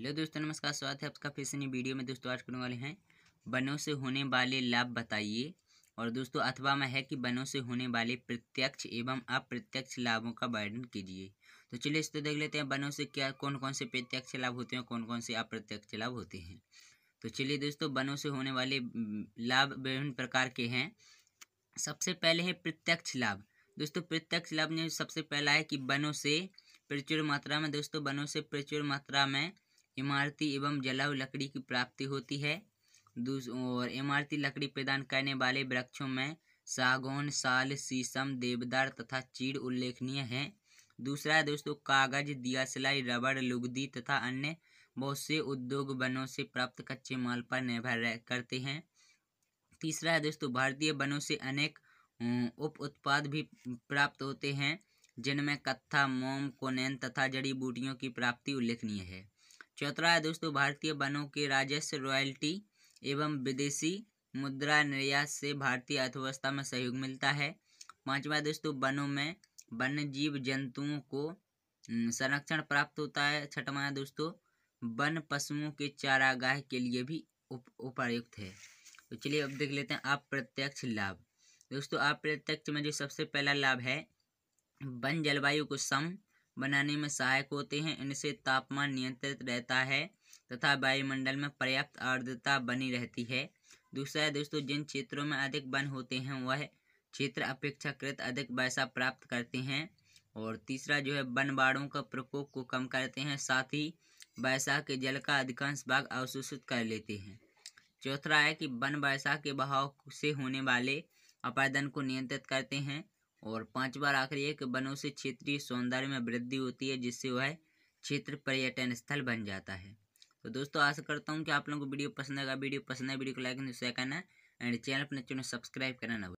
hello दोस्तों नमस्कार स्वागत है आपका फिर से नई वीडियो में दोस्तों आज करने वाले हैं बनों से होने वाले लाभ बताइए और दोस्तों अथवा में है कि बनों से होने वाले प्रत्यक्ष एवं अप्रत्यक्ष लाभों का वर्णन कीजिए तो चलिए इसको तो देख लेते हैं बनों से क्या कौन कौन से प्रत्यक्ष लाभ होते हैं कौन कौन से अप्रत्यक्ष लाभ होते हैं तो चलिए दोस्तों बनों से होने वाले लाभ विभिन्न प्रकार के हैं सबसे पहले है प्रत्यक्ष लाभ दोस्तों प्रत्यक्ष लाभ में सबसे पहला है कि बनों से प्रचुर मात्रा में दोस्तों बनों से प्रचुर मात्रा में इमारती एवं जलाऊ लकड़ी की प्राप्ति होती है और इमारती लकड़ी प्रदान करने वाले वृक्षों में सागौन साल शीशम देवदार तथा चीड़ उल्लेखनीय हैं दूसरा है दोस्तों कागज दिया सिलाई रबड़ लुगदी तथा अन्य बहुत से उद्योग वनों से प्राप्त कच्चे माल पर निर्भर करते हैं तीसरा है दोस्तों भारतीय वनों से अनेक उप उत्पाद भी प्राप्त होते हैं जिनमें कत्था मोम कोनेन तथा जड़ी बूटियों की प्राप्ति उल्लेखनीय है चौथा है दोस्तों भारतीय वनों के राजस्व रॉयल्टी एवं विदेशी मुद्रा निर्यात से भारतीय अर्थव्यवस्था में सहयोग मिलता है पाँचवा दोस्तों वनों में वन्य जीव जंतुओं को संरक्षण प्राप्त होता है छठवा है दोस्तों वन पशुओं के चारागाह के लिए भी उप, उपयुक्त है तो चलिए अब देख लेते हैं अप्रत्यक्ष लाभ दोस्तों अप्रत्यक्ष में जो सबसे पहला लाभ है वन जलवायु को सम बनाने में सहायक होते हैं इनसे तापमान नियंत्रित रहता है तथा वायुमंडल में पर्याप्त आर्द्रता बनी रहती है दूसरा है दोस्तों जिन क्षेत्रों में अधिक वन होते हैं वह क्षेत्र अपेक्षाकृत अधिक वैसा प्राप्त करते हैं और तीसरा जो है वन बाड़ों का प्रकोप को कम करते हैं साथ ही वैसा के जल का अधिकांश भाग अवशोषित कर लेते हैं चौथा है कि वन वैसा के बहाव से होने वाले अपादन को नियंत्रित करते हैं और पांच बार आखिरी एक वनों से क्षेत्रीय सौंदर्य में वृद्धि होती है जिससे वह क्षेत्र पर्यटन स्थल बन जाता है तो दोस्तों आशा करता हूँ कि आप लोगों को वीडियो पसंद आएगा वीडियो पसंद है वीडियो को लाइक शेयर करना एंड चैनल अपने सब्सक्राइब करना